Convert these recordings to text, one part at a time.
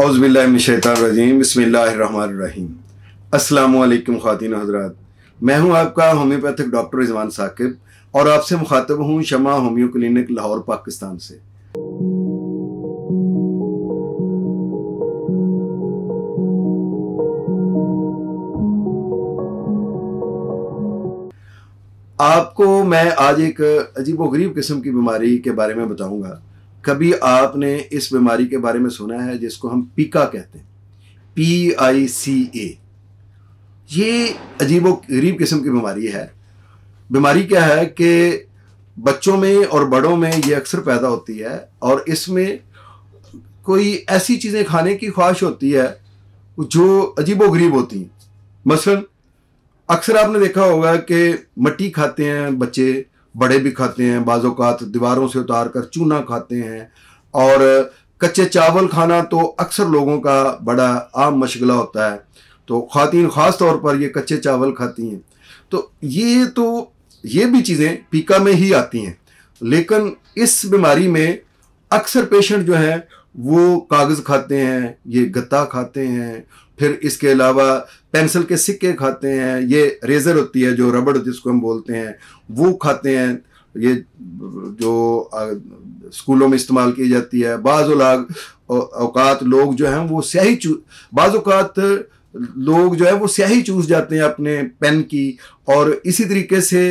अज़बिल्लाशैतरजीम बसमीम अल्लाम ख़वान हजरात मैं हूं आपका होम्योपैथिक डॉक्टर रिजवान साकिब और आपसे मुखातब हूं शमा होम्यो क्लिनिक लाहौर पाकिस्तान से आपको मैं आज एक अजीब गरीब किस्म की बीमारी के बारे में बताऊंगा कभी आपने इस बीमारी के बारे में सुना है जिसको हम पीका कहते हैं पी आई सी ए ये अजीब गरीब किस्म की बीमारी है बीमारी क्या है कि बच्चों में और बड़ों में ये अक्सर पैदा होती है और इसमें कोई ऐसी चीज़ें खाने की ख्वाहिश होती है जो अजीब गरीब होती हैं मसलन अक्सर आपने देखा होगा कि मट्टी खाते हैं बच्चे बड़े भी खाते हैं बाज़ात दीवारों से उतार कर चूना खाते हैं और कच्चे चावल खाना तो अक्सर लोगों का बड़ा आम मशगला होता है तो ख़वान ख़ास तौर पर ये कच्चे चावल खाती हैं तो ये तो ये भी चीज़ें पीका में ही आती हैं लेकिन इस बीमारी में अक्सर पेशेंट जो हैं वो कागज़ खाते हैं ये गत्ता खाते हैं फिर इसके अलावा पेंसिल के सिक्के खाते हैं ये रेज़र होती है जो रबड़ जिसको हम बोलते हैं वो खाते हैं ये जो स्कूलों में इस्तेमाल की जाती है बाज़ अवकात लोग जो हैं वो स्याही चू बाज़ात लोग जो है वो स्याही चूस जाते हैं अपने पेन की और इसी तरीके से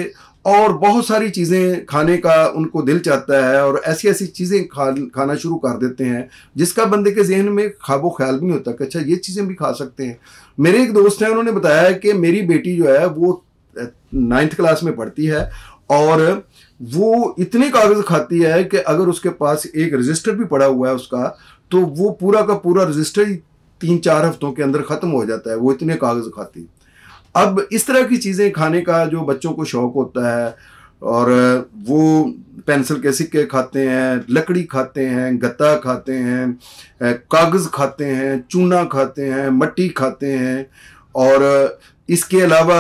और बहुत सारी चीज़ें खाने का उनको दिल चाहता है और ऐसी ऐसी चीज़ें खा खाना शुरू कर देते हैं जिसका बंदे के जहन में खाबो ख्याल भी नहीं होता कि अच्छा ये चीज़ें भी खा सकते हैं मेरे एक दोस्त हैं उन्होंने बताया कि मेरी बेटी जो है वो नाइन्थ क्लास में पढ़ती है और वो इतने कागज़ खाती है कि अगर उसके पास एक रजिस्टर भी पड़ा हुआ है उसका तो वो पूरा का पूरा रजिस्टर ही तीन चार हफ्तों के अंदर ख़त्म हो जाता है वो इतने कागज़ खाती है अब इस तरह की चीज़ें खाने का जो बच्चों को शौक़ होता है और वो पेंसिल के सिक्के खाते हैं लकड़ी खाते हैं गत्ता खाते हैं कागज़ खाते हैं चूना खाते हैं मट्टी खाते हैं और इसके अलावा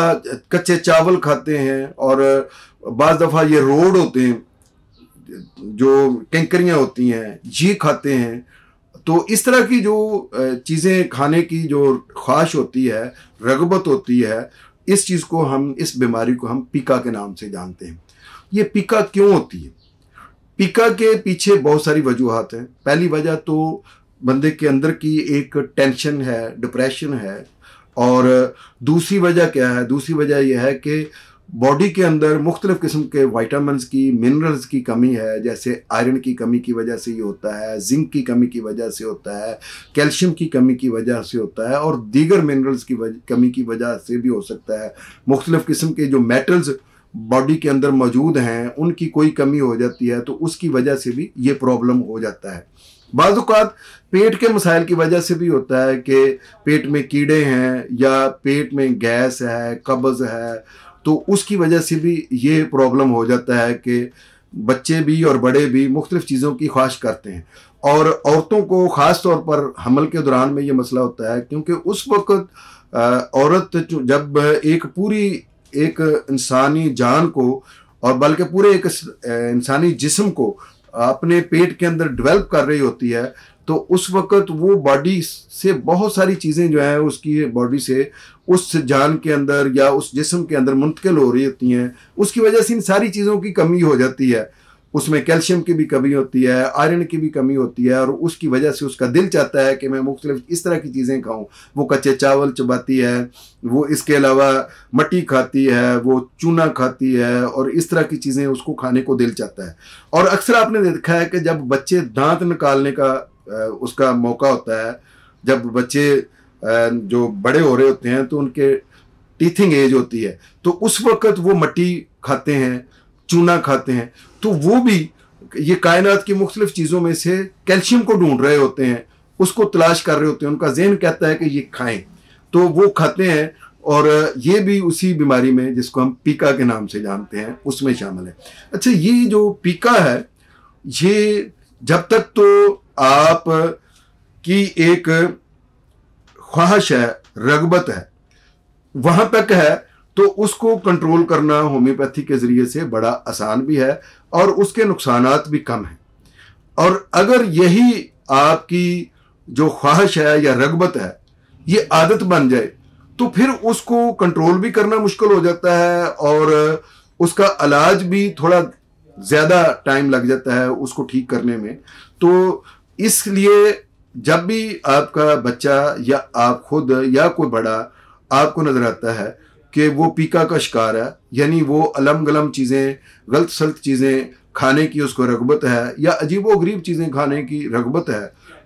कच्चे चावल खाते हैं और बज दफ़ा ये रोड होते हैं जो कैंकरियाँ होती हैं ये खाते हैं तो इस तरह की जो चीज़ें खाने की जो ख्वाहिश होती है रगबत होती है इस चीज़ को हम इस बीमारी को हम पिका के नाम से जानते हैं ये पिका क्यों होती है पिका के पीछे बहुत सारी वजूहत हैं पहली वजह तो बंदे के अंदर की एक टेंशन है डिप्रेशन है और दूसरी वजह क्या है दूसरी वजह यह है कि बॉडी के अंदर मुख्तलिफ़ किस्म के वाइटामिन की मिनरल्स की कमी है जैसे आयरन की कमी की वजह से ये होता है जिंक की कमी की वजह से होता है कैल्शियम की कमी की वजह से होता है और दीगर मिनरल्स की कमी की वजह से भी हो सकता है मुख्तलिफ़ किस्म के जो मेटल्स बॉडी के अंदर मौजूद हैं उनकी कोई कमी हो जाती है तो उसकी वजह से भी ये प्रॉब्लम हो जाता है बाज़ात पेट के मसाइल की वजह से भी होता है कि पेट में कीड़े हैं या पेट में गैस है कब्ज़ है तो उसकी वजह से भी ये प्रॉब्लम हो जाता है कि बच्चे भी और बड़े भी मुख्तलिफ चीज़ों की ख्वाहिश करते हैं और औरतों को ख़ास तौर पर हमल के दौरान में ये मसला होता है क्योंकि उस वक्त औरत जब एक पूरी एक इंसानी जान को और बल्कि पूरे एक इंसानी जिस्म को अपने पेट के अंदर डेवलप कर रही होती है तो उस वक्त वो बॉडी से बहुत सारी चीज़ें जो हैं उसकी बॉडी से उस जान के अंदर या उस जिसम के अंदर मुंतकिल हो रही होती हैं उसकी वजह से इन सारी चीज़ों की कमी हो जाती है उसमें कैल्शियम की भी कमी होती है आयरन की भी कमी होती है और उसकी वजह से उसका दिल चाहता है कि मैं मुख्तलिफ इस तरह की चीज़ें खाऊं वो कच्चे चावल चबाती है वो इसके अलावा मट्टी खाती है वो चूना खाती है और इस तरह की चीज़ें उसको खाने को दिल चाहता है और अक्सर आपने देखा है कि जब बच्चे दांत निकालने का उसका मौका होता है जब बच्चे जो बड़े हो रहे होते हैं तो उनके टीथिंग एज होती है तो उस वक्त वो मट्टी खाते हैं चूना खाते हैं तो वो भी ये कायनात की मुख्तलिफ चीज़ों में से कैल्शियम को ढूंढ रहे होते हैं उसको तलाश कर रहे होते हैं उनका जहन कहता है कि ये खाएं तो वो खाते हैं और ये भी उसी बीमारी में जिसको हम पीका के नाम से जानते हैं उसमें शामिल है अच्छा ये जो पीका है ये जब तक तो आप की एक ख्वाहिश है रगबत है वहाँ तक है तो उसको कंट्रोल करना होम्योपैथी के ज़रिए से बड़ा आसान भी है और उसके नुकसान भी कम हैं और अगर यही आपकी जो ख्वाहिश है या रगबत है ये आदत बन जाए तो फिर उसको कंट्रोल भी करना मुश्किल हो जाता है और उसका इलाज भी थोड़ा ज़्यादा टाइम लग जाता है उसको ठीक करने में तो इसलिए जब भी आपका बच्चा या आप खुद या कोई बड़ा आपको नज़र आता है कि वो पीका का शिकार है यानी वो अलम गलम चीज़ें गलत सलत चीज़ें खाने की उसको रगबत है या अजीब व गरीब चीज़ें खाने की रगबत है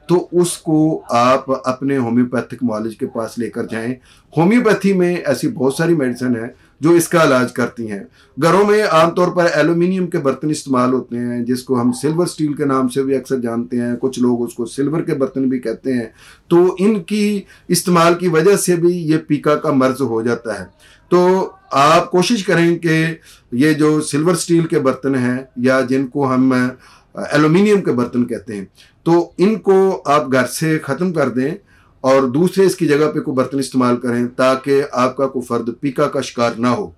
तो उसको आप अपने होम्योपैथिक मॉलिज के पास लेकर जाएं होम्योपैथी में ऐसी बहुत सारी मेडिसिन है जो इसका इलाज करती हैं घरों में आमतौर पर एलुमिनियम के बर्तन इस्तेमाल होते हैं जिसको हम सिल्वर स्टील के नाम से भी अक्सर जानते हैं कुछ लोग उसको सिल्वर के बर्तन भी कहते हैं तो इनकी इस्तेमाल की वजह से भी ये पीका का मर्ज हो जाता है तो आप कोशिश करें कि ये जो सिल्वर स्टील के बर्तन हैं या जिनको हम एलुमिनियम के बर्तन कहते हैं तो इनको आप घर से ख़त्म कर दें और दूसरे इसकी जगह पे कोई बर्तन इस्तेमाल करें ताकि आपका कोई फ़र्द पीका का शिकार ना हो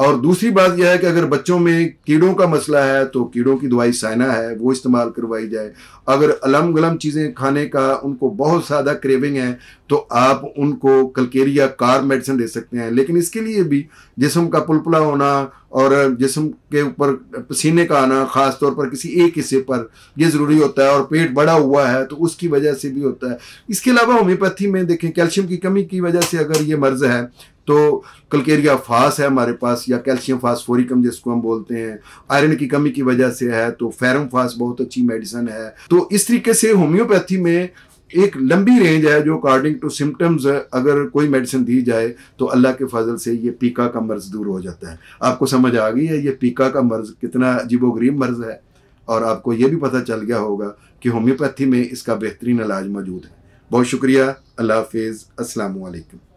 और दूसरी बात यह है कि अगर बच्चों में कीड़ों का मसला है तो कीड़ों की दवाई साइना है वो इस्तेमाल करवाई जाए अगर अलम गलम चीज़ें खाने का उनको बहुत ज़्यादा क्रेविंग है तो आप उनको कलकेरिया कार मेडिसिन दे सकते हैं लेकिन इसके लिए भी जिसम का पुलपुला होना और जिसम के ऊपर पसीने का आना ख़ास तौर पर किसी एक हिस्से पर यह ज़रूरी होता है और पेट बड़ा हुआ है तो उसकी वजह से भी होता है इसके अलावा होम्योपैथी में देखें कैल्शियम की कमी की वजह से अगर ये मर्ज़ है तो कलकेरिया फास है हमारे पास या कैल्शियम फास्फोरिकम जिसको हम बोलते हैं आयरन की कमी की वजह से है तो फेरम फास बहुत अच्छी मेडिसिन है तो इस तरीके से होम्योपैथी में एक लंबी रेंज है जो अकॉर्डिंग टू सिम्टम्स अगर कोई मेडिसिन दी जाए तो अल्लाह के फजल से ये पीका का मर्ज दूर हो जाता है आपको समझ आ गई है ये पीका का मर्ज कितना अजीबोगरीब मर्ज है और आपको ये भी पता चल गया होगा कि होम्योपैथी में इसका बेहतरीन इलाज मौजूद है बहुत शुक्रिया अल्लाह हाफिज़ असलकम